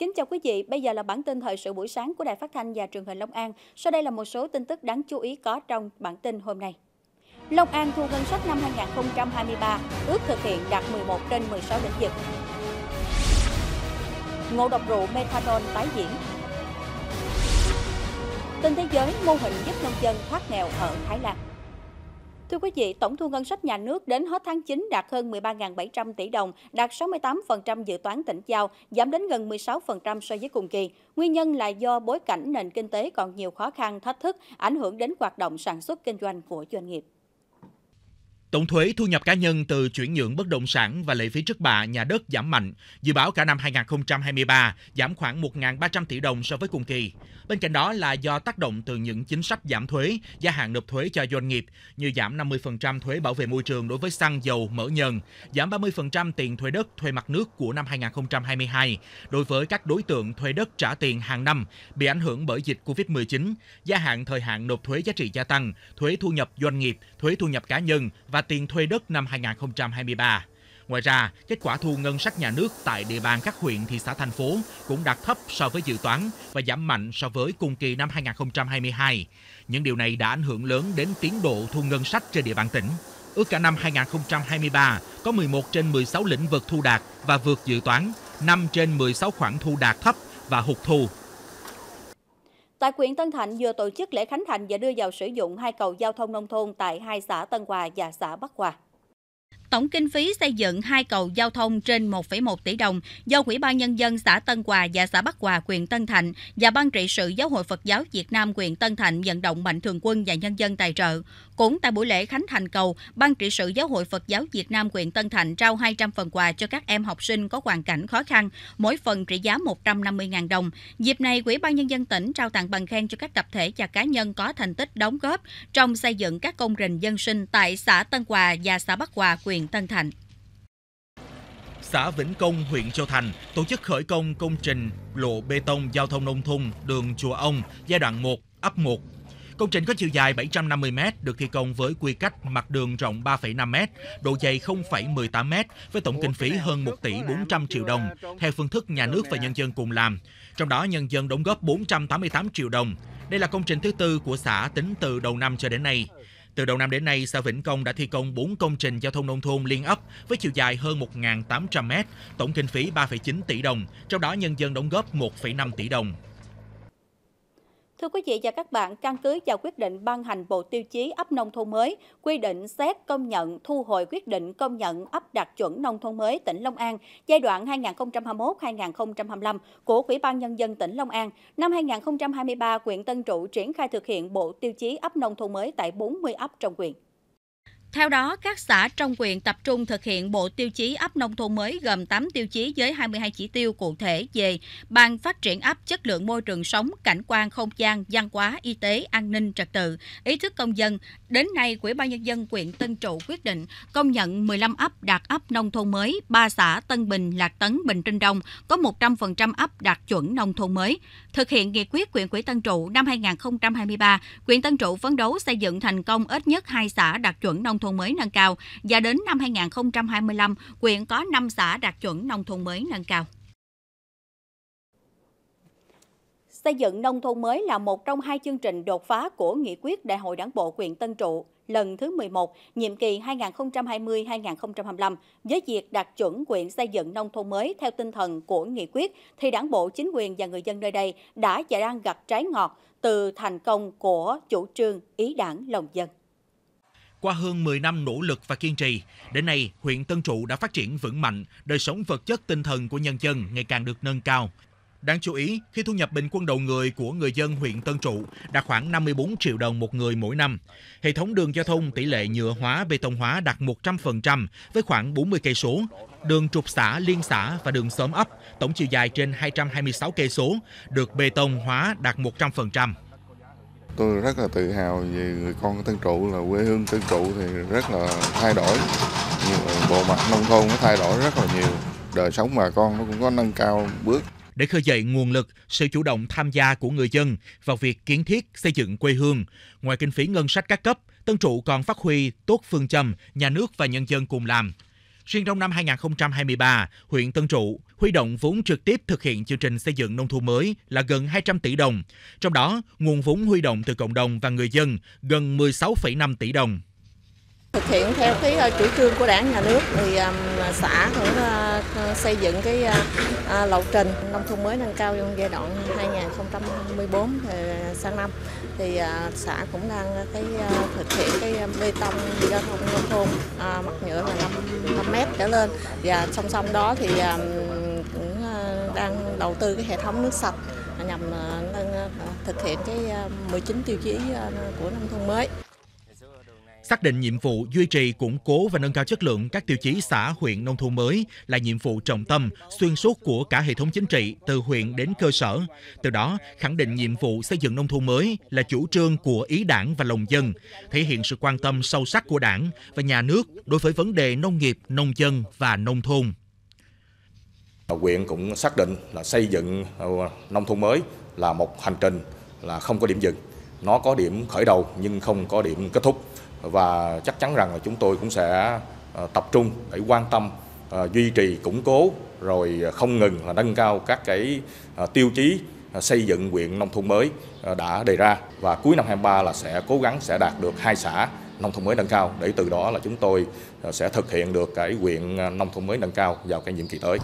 Kính chào quý vị, bây giờ là bản tin thời sự buổi sáng của Đài Phát thanh và Truyền hình Long An. Sau đây là một số tin tức đáng chú ý có trong bản tin hôm nay. Long An thu ngân sách năm 2023, ước thực hiện đạt 11 trên 16 lĩnh vực. Ngộ độc rượu methanol tái diễn. Tin thế giới, mô hình giúp nông dân thoát nghèo ở Thái Lan. Thưa quý vị, tổng thu ngân sách nhà nước đến hết tháng 9 đạt hơn 13.700 tỷ đồng, đạt 68% dự toán tỉnh giao, giảm đến gần 16% so với cùng kỳ. Nguyên nhân là do bối cảnh nền kinh tế còn nhiều khó khăn, thách thức, ảnh hưởng đến hoạt động sản xuất kinh doanh của doanh nghiệp. Tổng thuế thu nhập cá nhân từ chuyển nhượng bất động sản và lệ phí trước bạ nhà đất giảm mạnh, dự báo cả năm 2023 giảm khoảng 1.300 tỷ đồng so với cùng kỳ. Bên cạnh đó là do tác động từ những chính sách giảm thuế, gia hạn nộp thuế cho doanh nghiệp như giảm 50% thuế bảo vệ môi trường đối với xăng dầu mỡ nhờn, giảm 30% tiền thuế đất thuê mặt nước của năm 2022 đối với các đối tượng thuê đất trả tiền hàng năm bị ảnh hưởng bởi dịch Covid-19, gia hạn thời hạn nộp thuế giá trị gia tăng, thuế thu nhập doanh nghiệp, thuế thu nhập cá nhân và tiền thuê đất năm 2023. Ngoài ra, kết quả thu ngân sách nhà nước tại địa bàn các huyện, thị xã, thành phố cũng đạt thấp so với dự toán và giảm mạnh so với cùng kỳ năm 2022. Những điều này đã ảnh hưởng lớn đến tiến độ thu ngân sách trên địa bàn tỉnh. Ước cả năm 2023, có 11 trên 16 lĩnh vực thu đạt và vượt dự toán, 5 trên 16 khoản thu đạt thấp và hụt thu Tại huyện Tân Thạnh vừa tổ chức lễ khánh thành và đưa vào sử dụng hai cầu giao thông nông thôn tại hai xã Tân Hòa và xã Bắc Hòa. Tổng kinh phí xây dựng hai cầu giao thông trên 1,1 tỷ đồng do quỹ ban Nhân dân xã Tân Hòa và xã Bắc Hòa, huyện Tân Thạnh và Ban trị sự Giáo hội Phật giáo Việt Nam, huyện Tân Thạnh vận động mạnh thường quân và nhân dân tài trợ. Cũng tại buổi lễ khánh thành cầu, Ban trị sự Giáo hội Phật giáo Việt Nam, huyện Tân Thạnh trao 200 phần quà cho các em học sinh có hoàn cảnh khó khăn, mỗi phần trị giá 150.000 đồng. Dịp này, quỹ ban Nhân dân tỉnh trao tặng bằng khen cho các tập thể và cá nhân có thành tích đóng góp trong xây dựng các công trình dân sinh tại xã Tân Hòa và xã Bắc Hòa, huyện huyện Tân Thạnh. Xã Vĩnh Công, huyện Châu Thành tổ chức khởi công công trình lộ bê tông giao thông nông thôn đường Chùa Ông giai đoạn 1, ấp 1. Công trình có chiều dài 750 m được thi công với quy cách mặt đường rộng 3,5 m, độ dày 0,18 m với tổng kinh phí hơn 1 tỷ 400 triệu đồng theo phương thức nhà nước và nhân dân cùng làm. Trong đó nhân dân đóng góp 488 triệu đồng. Đây là công trình thứ tư của xã tính từ đầu năm cho đến nay. Từ đầu năm đến nay, xã Vĩnh Công đã thi công 4 công trình giao thông nông thôn liên ấp với chiều dài hơn 1.800 m, tổng kinh phí 3,9 tỷ đồng, trong đó nhân dân đóng góp 1,5 tỷ đồng. Thưa quý vị và các bạn, căn cứ vào quyết định ban hành Bộ Tiêu chí ấp nông thôn mới, quy định xét công nhận thu hồi quyết định công nhận ấp đạt chuẩn nông thôn mới tỉnh Long An giai đoạn 2021-2025 của Ủy ban Nhân dân tỉnh Long An. Năm 2023, huyện Tân Trụ triển khai thực hiện Bộ Tiêu chí ấp nông thôn mới tại 40 ấp trong huyện. Theo đó, các xã trong huyện tập trung thực hiện bộ tiêu chí ấp nông thôn mới gồm 8 tiêu chí với 22 chỉ tiêu cụ thể về ban phát triển ấp chất lượng môi trường sống, cảnh quan, không gian, văn hóa, y tế, an ninh, trật tự, ý thức công dân. Đến nay, Quỹ ban nhân dân quyện Tân Trụ quyết định công nhận 15 ấp đạt ấp nông thôn mới, 3 xã Tân Bình, Lạc Tấn, Bình Trinh Đông có 100% ấp đạt chuẩn nông thôn mới. Thực hiện nghị quyết quyện Quỹ Tân Trụ năm 2023, quyện Tân Trụ phấn đấu xây dựng thành công ít nhất 2 xã đạt chuẩn nông thôn mới nâng cao và đến năm 2025, huyện có 5 xã đạt chuẩn nông thôn mới nâng cao. Xây dựng nông thôn mới là một trong hai chương trình đột phá của Nghị quyết Đại hội Đảng bộ huyện Tân Trụ lần thứ 11, nhiệm kỳ 2020-2025 với việc đạt chuẩn quyện xây dựng nông thôn mới theo tinh thần của nghị quyết thì đảng bộ, chính quyền và người dân nơi đây đã và đang gặt trái ngọt từ thành công của chủ trương ý đảng lòng dân. Qua hơn 10 năm nỗ lực và kiên trì, đến nay huyện Tân Trụ đã phát triển vững mạnh, đời sống vật chất tinh thần của nhân dân ngày càng được nâng cao. Đáng chú ý, khi thu nhập bình quân đầu người của người dân huyện Tân Trụ đạt khoảng 54 triệu đồng một người mỗi năm. Hệ thống đường giao thông tỷ lệ nhựa hóa bê tông hóa đạt 100% với khoảng 40 cây số. Đường trục xã, liên xã và đường xóm ấp tổng chiều dài trên 226 cây số được bê tông hóa đạt 100% tôi rất là tự hào về người con Tân Trụ là quê hương Tân Trụ thì rất là thay đổi nhiều bộ mặt nông thôn nó thay đổi rất là nhiều đời sống bà con nó cũng có nâng cao bước để khơi dậy nguồn lực, sự chủ động tham gia của người dân vào việc kiến thiết, xây dựng quê hương. Ngoài kinh phí ngân sách các cấp, Tân Trụ còn phát huy tốt phương châm nhà nước và nhân dân cùng làm. Riêng trong năm 2023, huyện Tân Trụ huy động vốn trực tiếp thực hiện chương trình xây dựng nông thôn mới là gần 200 tỷ đồng, trong đó nguồn vốn huy động từ cộng đồng và người dân gần 16,5 tỷ đồng. Thực hiện theo cái ờ, chủ trương của đảng nhà nước thì xã cũng ờ, ờ, xây dựng cái lộ trình nông thôn mới nâng cao trong giai đoạn 2014 sang năm thì xã cũng đang cái thực hiện cái bê tông giao thông nông thôn mặt nhựa là 5, 5 mét trở lên và song song đó thì đang đầu tư cái hệ thống nước sạch nhằm ờ, ờ, thực hiện cái 19 ờ, tiêu chí của nông thôn mới. Xác định nhiệm vụ duy trì, củng cố và nâng cao chất lượng các tiêu chí xã, huyện, nông thôn mới là nhiệm vụ trọng tâm, xuyên suốt của cả hệ thống chính trị, từ huyện đến cơ sở. Từ đó, khẳng định nhiệm vụ xây dựng nông thôn mới là chủ trương của ý đảng và lòng dân, thể hiện sự quan tâm sâu sắc của đảng và nhà nước đối với vấn đề nông nghiệp, nông dân và nông thôn. Quyện cũng xác định là xây dựng ờ, nông thôn mới là một hành trình là không có điểm dừng. Nó có điểm khởi đầu nhưng không có điểm kết thúc và chắc chắn rằng là chúng tôi cũng sẽ ờ, tập trung để quan tâm ờ, duy trì củng cố rồi không ngừng là nâng cao các cái tiêu chí xây dựng huyện nông thôn mới đã đề ra và cuối năm 23 là sẽ cố gắng sẽ đạt được hai xã nông thôn mới nâng cao để từ đó là chúng tôi sẽ thực hiện được cái huyện nông thôn mới nâng cao vào cái nhiệm kỳ tới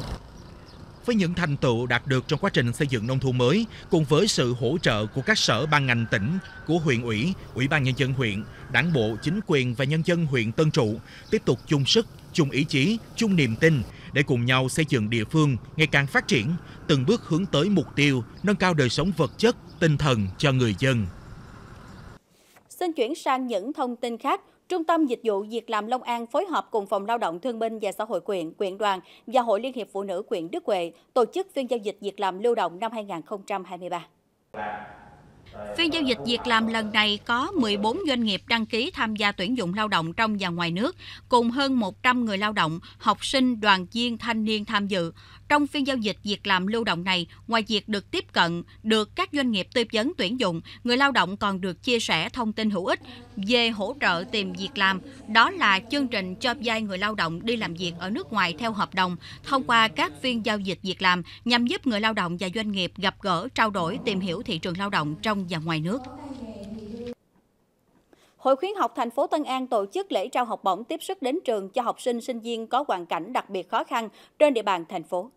với những thành tựu đạt được trong quá trình xây dựng nông thôn mới, cùng với sự hỗ trợ của các sở ban ngành tỉnh, của huyện ủy, ủy ban nhân dân huyện, đảng bộ, chính quyền và nhân dân huyện Tân Trụ tiếp tục chung sức, chung ý chí, chung niềm tin để cùng nhau xây dựng địa phương ngày càng phát triển, từng bước hướng tới mục tiêu nâng cao đời sống vật chất, tinh thần cho người dân. Xin chuyển sang những thông tin khác. Trung tâm Dịch vụ Việc làm Long An phối hợp cùng Phòng Lao động Thương binh và Xã hội quyện, quyện đoàn và Hội Liên hiệp Phụ nữ quyện Đức Huệ tổ chức phiên giao dịch việc làm lưu động năm 2023. Phiên giao dịch việc làm lần này có 14 doanh nghiệp đăng ký tham gia tuyển dụng lao động trong và ngoài nước, cùng hơn 100 người lao động, học sinh, đoàn viên, thanh niên tham dự. Trong phiên giao dịch việc làm lưu động này, ngoài việc được tiếp cận, được các doanh nghiệp tư vấn tuyển dụng, người lao động còn được chia sẻ thông tin hữu ích về hỗ trợ tìm việc làm. Đó là chương trình cho giai người lao động đi làm việc ở nước ngoài theo hợp đồng thông qua các phiên giao dịch việc làm nhằm giúp người lao động và doanh nghiệp gặp gỡ, trao đổi, tìm hiểu thị trường lao động trong và ngoài nước. Hội khuyến học thành phố Tân An tổ chức lễ trao học bổng tiếp sức đến trường cho học sinh sinh viên có hoàn cảnh đặc biệt khó khăn trên địa bàn thành phố.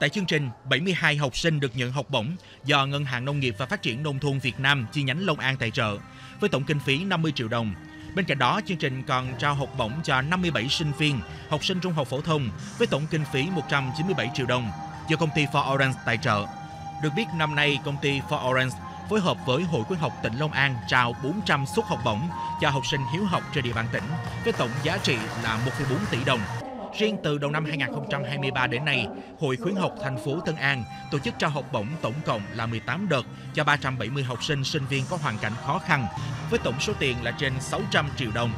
Tại chương trình, 72 học sinh được nhận học bổng do Ngân hàng Nông nghiệp và Phát triển Nông thôn Việt Nam chi nhánh Long An tài trợ, với tổng kinh phí 50 triệu đồng. Bên cạnh đó, chương trình còn trao học bổng cho 57 sinh viên, học sinh trung học phổ thông với tổng kinh phí 197 triệu đồng do công ty For Orange tài trợ. Được biết năm nay, công ty For Orange phối hợp với Hội khuyến học tỉnh Long An trao 400 suất học bổng cho học sinh hiếu học trên địa bàn tỉnh với tổng giá trị là 1,4 tỷ đồng. Riêng từ đầu năm 2023 đến nay, Hội khuyến học thành phố Tân An tổ chức trao học bổng tổng cộng là 18 đợt cho 370 học sinh sinh viên có hoàn cảnh khó khăn với tổng số tiền là trên 600 triệu đồng.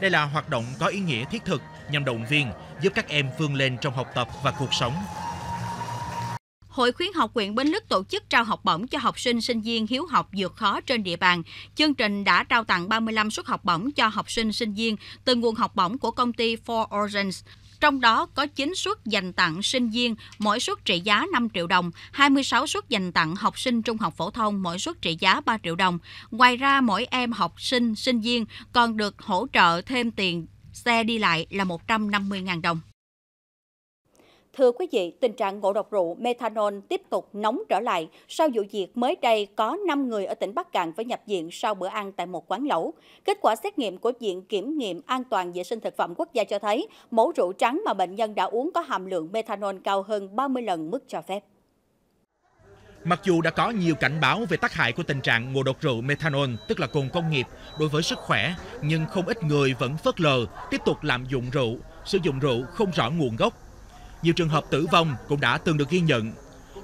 Đây là hoạt động có ý nghĩa thiết thực nhằm động viên, giúp các em vươn lên trong học tập và cuộc sống. Hội khuyến học huyện Bến Lức tổ chức trao học bổng cho học sinh sinh viên hiếu học vượt khó trên địa bàn. Chương trình đã trao tặng 35 suất học bổng cho học sinh sinh viên từ nguồn học bổng của công ty Four Origins trong đó có 9 suất dành tặng sinh viên, mỗi suất trị giá 5 triệu đồng, 26 suất dành tặng học sinh trung học phổ thông, mỗi suất trị giá 3 triệu đồng. Ngoài ra, mỗi em học sinh, sinh viên còn được hỗ trợ thêm tiền xe đi lại là 150.000 đồng. Thưa quý vị, tình trạng ngộ độc rượu methanol tiếp tục nóng trở lại sau vụ việc mới đây có 5 người ở tỉnh Bắc Cạn phải nhập viện sau bữa ăn tại một quán lẩu. Kết quả xét nghiệm của Viện Kiểm nghiệm An toàn vệ sinh thực phẩm quốc gia cho thấy mẫu rượu trắng mà bệnh nhân đã uống có hàm lượng methanol cao hơn 30 lần mức cho phép. Mặc dù đã có nhiều cảnh báo về tác hại của tình trạng ngộ độc rượu methanol, tức là cồn công nghiệp, đối với sức khỏe, nhưng không ít người vẫn phớt lờ, tiếp tục lạm dụng rượu, sử dụng rượu không rõ nguồn gốc nhiều trường hợp tử vong cũng đã từng được ghi nhận.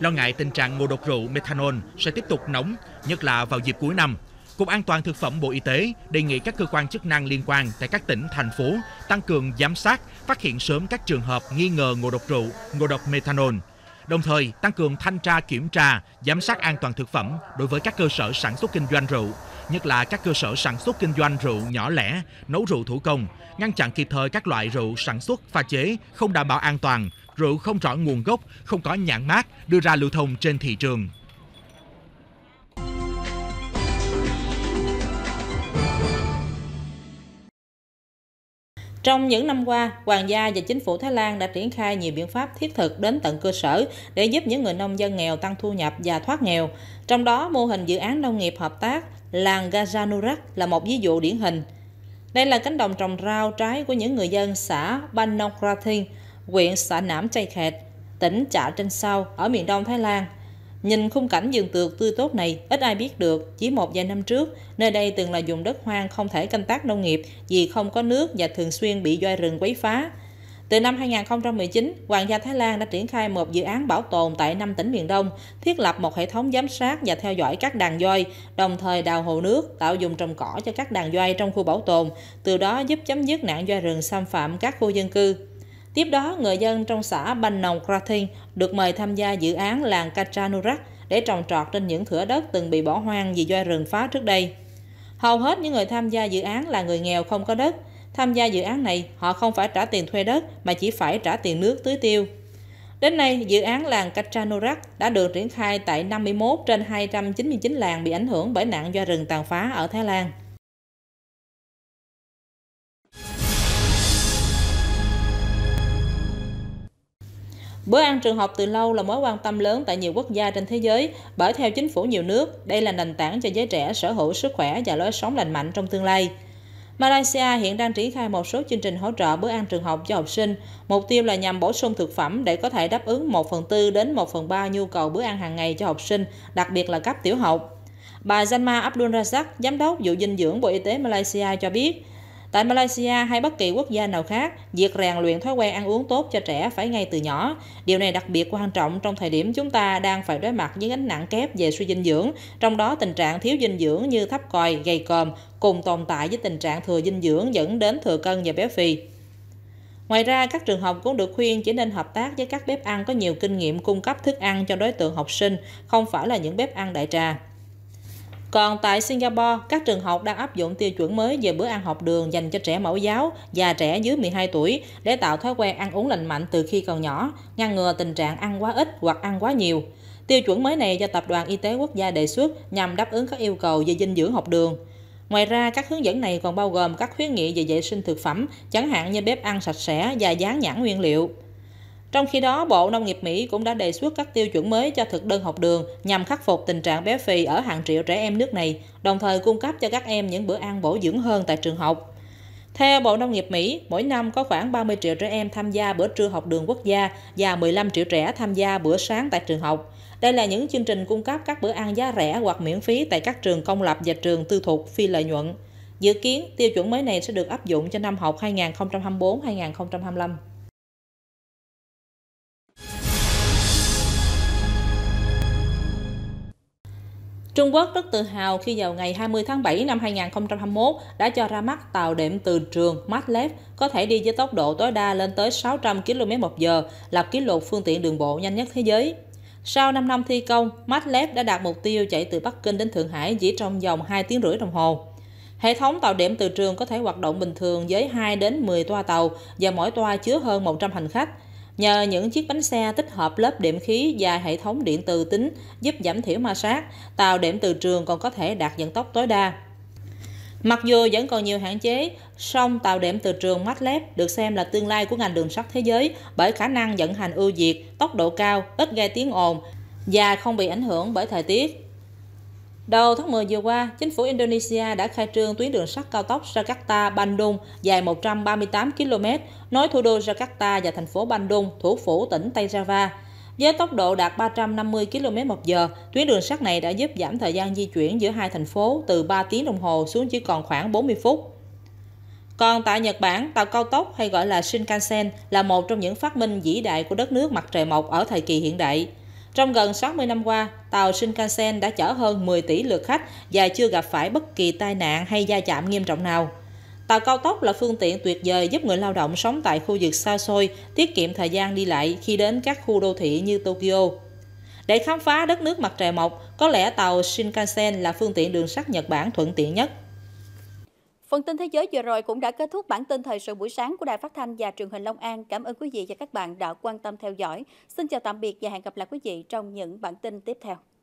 Lo ngại tình trạng ngộ độc rượu methanol sẽ tiếp tục nóng, nhất là vào dịp cuối năm. Cục An toàn Thực phẩm Bộ Y tế đề nghị các cơ quan chức năng liên quan tại các tỉnh, thành phố tăng cường giám sát, phát hiện sớm các trường hợp nghi ngờ ngộ độc rượu, ngộ độc methanol. Đồng thời, tăng cường thanh tra kiểm tra, giám sát an toàn thực phẩm đối với các cơ sở sản xuất kinh doanh rượu, nhất là các cơ sở sản xuất kinh doanh rượu nhỏ lẻ, nấu rượu thủ công, ngăn chặn kịp thời các loại rượu sản xuất pha chế không đảm bảo an toàn, rượu không rõ nguồn gốc, không có nhãn mát đưa ra lưu thông trên thị trường. Trong những năm qua, Hoàng gia và chính phủ Thái Lan đã triển khai nhiều biện pháp thiết thực đến tận cơ sở để giúp những người nông dân nghèo tăng thu nhập và thoát nghèo. Trong đó, mô hình dự án nông nghiệp hợp tác làng Gajanurak là một ví dụ điển hình. Đây là cánh đồng trồng rau trái của những người dân xã Banokratin, huyện xã Nảm Chay Khẹt, tỉnh Chạ Trên Sao ở miền đông Thái Lan. Nhìn khung cảnh vườn tược tươi tốt này, ít ai biết được, chỉ một vài năm trước, nơi đây từng là vùng đất hoang không thể canh tác nông nghiệp vì không có nước và thường xuyên bị doi rừng quấy phá. Từ năm 2019, Hoàng gia Thái Lan đã triển khai một dự án bảo tồn tại 5 tỉnh miền Đông, thiết lập một hệ thống giám sát và theo dõi các đàn voi, đồng thời đào hồ nước, tạo dùng trồng cỏ cho các đàn voi trong khu bảo tồn, từ đó giúp chấm dứt nạn voi rừng xâm phạm các khu dân cư. Tiếp đó, người dân trong xã Banh Nồng Kratin được mời tham gia dự án làng Kachanurak để trồng trọt trên những thửa đất từng bị bỏ hoang vì do rừng phá trước đây. Hầu hết những người tham gia dự án là người nghèo không có đất. Tham gia dự án này, họ không phải trả tiền thuê đất mà chỉ phải trả tiền nước tưới tiêu. Đến nay, dự án làng Kachanurak đã được triển khai tại 51 trên 299 làng bị ảnh hưởng bởi nạn do rừng tàn phá ở Thái Lan. Bữa ăn trường học từ lâu là mối quan tâm lớn tại nhiều quốc gia trên thế giới, bởi theo chính phủ nhiều nước, đây là nền tảng cho giới trẻ sở hữu sức khỏe và lối sống lành mạnh trong tương lai. Malaysia hiện đang triển khai một số chương trình hỗ trợ bữa ăn trường học cho học sinh. Mục tiêu là nhằm bổ sung thực phẩm để có thể đáp ứng 1 phần 4 đến 1 phần 3 nhu cầu bữa ăn hàng ngày cho học sinh, đặc biệt là cấp tiểu học. Bà Zanma Abdul Razak, Giám đốc vụ dinh dưỡng Bộ Y tế Malaysia cho biết, Tại Malaysia hay bất kỳ quốc gia nào khác, việc rèn luyện thói quen ăn uống tốt cho trẻ phải ngay từ nhỏ. Điều này đặc biệt quan trọng trong thời điểm chúng ta đang phải đối mặt với gánh nặng kép về suy dinh dưỡng, trong đó tình trạng thiếu dinh dưỡng như thấp còi, gầy còm cùng tồn tại với tình trạng thừa dinh dưỡng dẫn đến thừa cân và béo phì. Ngoài ra, các trường học cũng được khuyên chỉ nên hợp tác với các bếp ăn có nhiều kinh nghiệm cung cấp thức ăn cho đối tượng học sinh, không phải là những bếp ăn đại trà. Còn tại Singapore, các trường học đang áp dụng tiêu chuẩn mới về bữa ăn học đường dành cho trẻ mẫu giáo và trẻ dưới 12 tuổi để tạo thói quen ăn uống lành mạnh từ khi còn nhỏ, ngăn ngừa tình trạng ăn quá ít hoặc ăn quá nhiều. Tiêu chuẩn mới này do Tập đoàn Y tế Quốc gia đề xuất nhằm đáp ứng các yêu cầu về dinh dưỡng học đường. Ngoài ra, các hướng dẫn này còn bao gồm các khuyến nghị về vệ sinh thực phẩm, chẳng hạn như bếp ăn sạch sẽ và dán nhãn nguyên liệu. Trong khi đó, Bộ Nông nghiệp Mỹ cũng đã đề xuất các tiêu chuẩn mới cho thực đơn học đường nhằm khắc phục tình trạng béo phì ở hàng triệu trẻ em nước này, đồng thời cung cấp cho các em những bữa ăn bổ dưỡng hơn tại trường học. Theo Bộ Nông nghiệp Mỹ, mỗi năm có khoảng 30 triệu trẻ em tham gia bữa trưa học đường quốc gia và 15 triệu trẻ tham gia bữa sáng tại trường học. Đây là những chương trình cung cấp các bữa ăn giá rẻ hoặc miễn phí tại các trường công lập và trường tư thục phi lợi nhuận. Dự kiến, tiêu chuẩn mới này sẽ được áp dụng cho năm học 2024-2025. Trung Quốc rất tự hào khi vào ngày 20 tháng 7 năm 2021 đã cho ra mắt tàu đệm từ trường Maglev có thể đi với tốc độ tối đa lên tới 600 km h lập kỷ lục phương tiện đường bộ nhanh nhất thế giới. Sau 5 năm thi công, Maglev đã đạt mục tiêu chạy từ Bắc Kinh đến Thượng Hải chỉ trong vòng 2 tiếng rưỡi đồng hồ. Hệ thống tàu điểm từ trường có thể hoạt động bình thường với 2 đến 10 toa tàu và mỗi toa chứa hơn 100 hành khách, Nhờ những chiếc bánh xe tích hợp lớp điểm khí và hệ thống điện từ tính giúp giảm thiểu ma sát, tàu điểm từ trường còn có thể đạt vận tốc tối đa. Mặc dù vẫn còn nhiều hạn chế, song tàu điểm từ trường Matlab được xem là tương lai của ngành đường sắt thế giới bởi khả năng vận hành ưu việt, tốc độ cao, ít gây tiếng ồn và không bị ảnh hưởng bởi thời tiết. Đầu tháng 10 vừa qua, chính phủ Indonesia đã khai trương tuyến đường sắt cao tốc Jakarta-Bandung dài 138 km, nối thủ đô Jakarta và thành phố Bandung, thủ phủ tỉnh Tây Java. Với tốc độ đạt 350 km một giờ, tuyến đường sắt này đã giúp giảm thời gian di chuyển giữa hai thành phố từ 3 tiếng đồng hồ xuống chỉ còn khoảng 40 phút. Còn tại Nhật Bản, tàu cao tốc hay gọi là Shinkansen là một trong những phát minh vĩ đại của đất nước mặt trời mọc ở thời kỳ hiện đại. Trong gần 60 năm qua, tàu Shinkansen đã chở hơn 10 tỷ lượt khách và chưa gặp phải bất kỳ tai nạn hay gia chạm nghiêm trọng nào. Tàu cao tốc là phương tiện tuyệt vời giúp người lao động sống tại khu vực xa xôi, tiết kiệm thời gian đi lại khi đến các khu đô thị như Tokyo. Để khám phá đất nước mặt trời mọc, có lẽ tàu Shinkansen là phương tiện đường sắt Nhật Bản thuận tiện nhất. Phần tin thế giới vừa rồi cũng đã kết thúc bản tin thời sự buổi sáng của Đài Phát thanh và Truyền hình Long An. Cảm ơn quý vị và các bạn đã quan tâm theo dõi. Xin chào tạm biệt và hẹn gặp lại quý vị trong những bản tin tiếp theo.